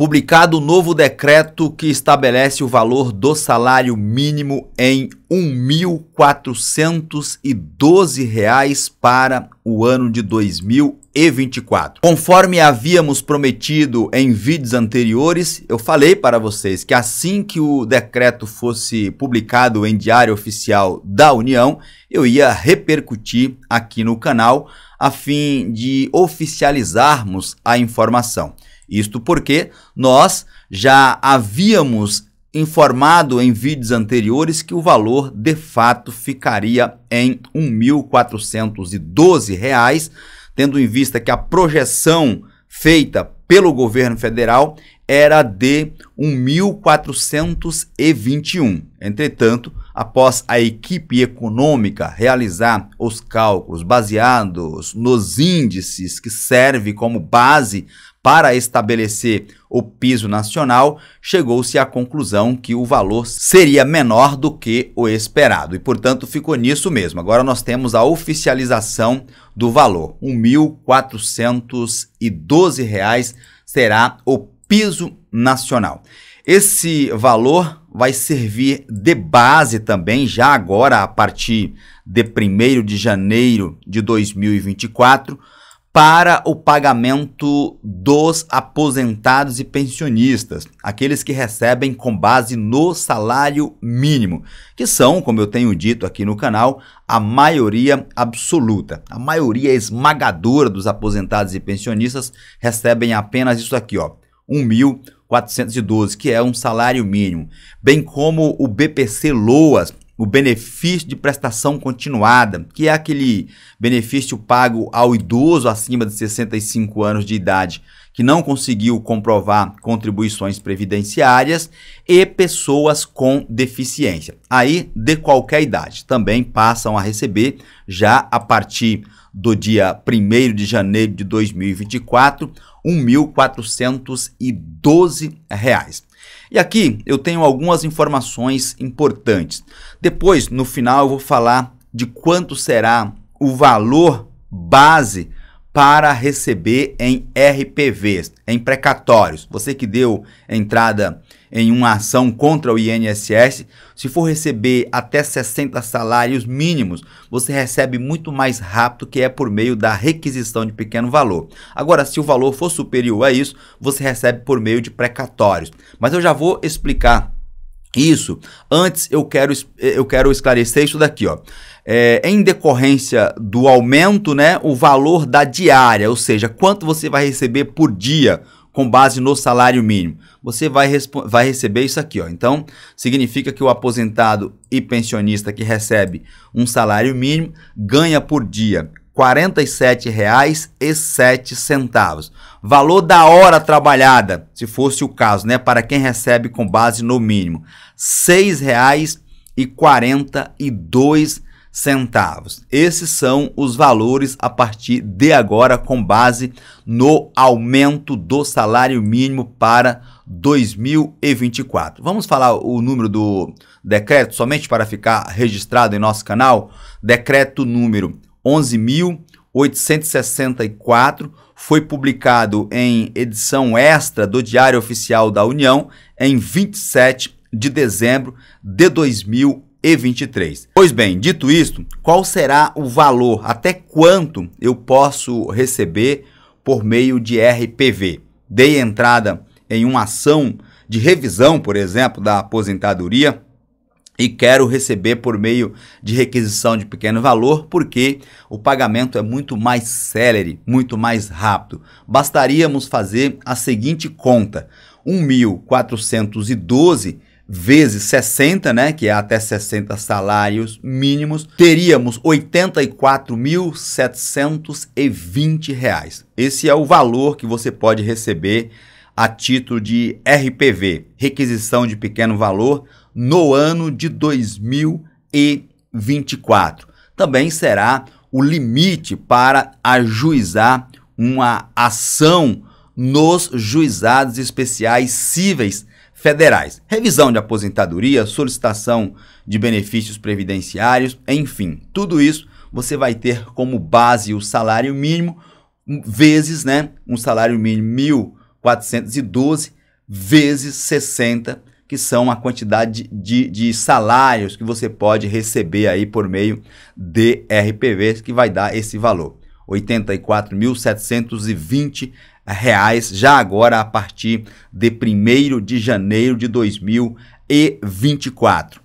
publicado o novo decreto que estabelece o valor do salário mínimo em R$ 1.412 para o ano de 2024. Conforme havíamos prometido em vídeos anteriores, eu falei para vocês que assim que o decreto fosse publicado em Diário Oficial da União, eu ia repercutir aqui no canal a fim de oficializarmos a informação. Isto porque nós já havíamos informado em vídeos anteriores que o valor de fato ficaria em R$ 1.412, tendo em vista que a projeção feita pelo governo federal era de 1.421. Entretanto, após a equipe econômica realizar os cálculos baseados nos índices que servem como base para estabelecer o piso nacional, chegou-se à conclusão que o valor seria menor do que o esperado e, portanto, ficou nisso mesmo. Agora nós temos a oficialização do valor. R$ 1.412 será o piso nacional. Esse valor vai servir de base também, já agora a partir de 1 de janeiro de 2024 para o pagamento dos aposentados e pensionistas, aqueles que recebem com base no salário mínimo, que são, como eu tenho dito aqui no canal, a maioria absoluta. A maioria esmagadora dos aposentados e pensionistas recebem apenas isso aqui, ó, 1.412, que é um salário mínimo, bem como o BPC Loas, o benefício de prestação continuada, que é aquele benefício pago ao idoso acima de 65 anos de idade que não conseguiu comprovar contribuições previdenciárias e pessoas com deficiência. Aí, de qualquer idade, também passam a receber já a partir do dia 1 de janeiro de 2024, R$ 1.412. E aqui eu tenho algumas informações importantes. Depois, no final, eu vou falar de quanto será o valor base para receber em RPVs, em precatórios. Você que deu entrada em uma ação contra o INSS, se for receber até 60 salários mínimos, você recebe muito mais rápido que é por meio da requisição de pequeno valor. Agora, se o valor for superior a isso, você recebe por meio de precatórios. Mas eu já vou explicar isso. Antes eu quero, eh, eu quero esclarecer isso daqui, ó. É, em decorrência do aumento, né, o valor da diária, ou seja, quanto você vai receber por dia com base no salário mínimo. Você vai, vai receber isso aqui, ó. Então, significa que o aposentado e pensionista que recebe um salário mínimo ganha por dia R$ 47,07. Valor da hora trabalhada, se fosse o caso, né, para quem recebe com base no mínimo, R$ 6,42. Centavos. Esses são os valores a partir de agora com base no aumento do salário mínimo para 2024. Vamos falar o número do decreto somente para ficar registrado em nosso canal? Decreto número 11.864, foi publicado em edição extra do Diário Oficial da União em 27 de dezembro de 2023. Pois bem, dito isto, qual será o valor, até quanto eu posso receber por meio de RPV? Dei entrada em uma ação de revisão, por exemplo, da aposentadoria e quero receber por meio de requisição de pequeno valor, porque o pagamento é muito mais célere, muito mais rápido. Bastaríamos fazer a seguinte conta: 1.412 vezes 60, né, que é até 60 salários mínimos, teríamos R$ 84.720. Esse é o valor que você pode receber a título de RPV, requisição de pequeno valor no ano de 2024. Também será o limite para ajuizar uma ação nos juizados especiais cíveis federais. Revisão de aposentadoria, solicitação de benefícios previdenciários, enfim, tudo isso você vai ter como base o salário mínimo vezes, né, um salário mínimo 1412 vezes 60 que são a quantidade de, de salários que você pode receber aí por meio de RPVs, que vai dar esse valor. R$ 84.720 reais já agora a partir de 1 de janeiro de 2024.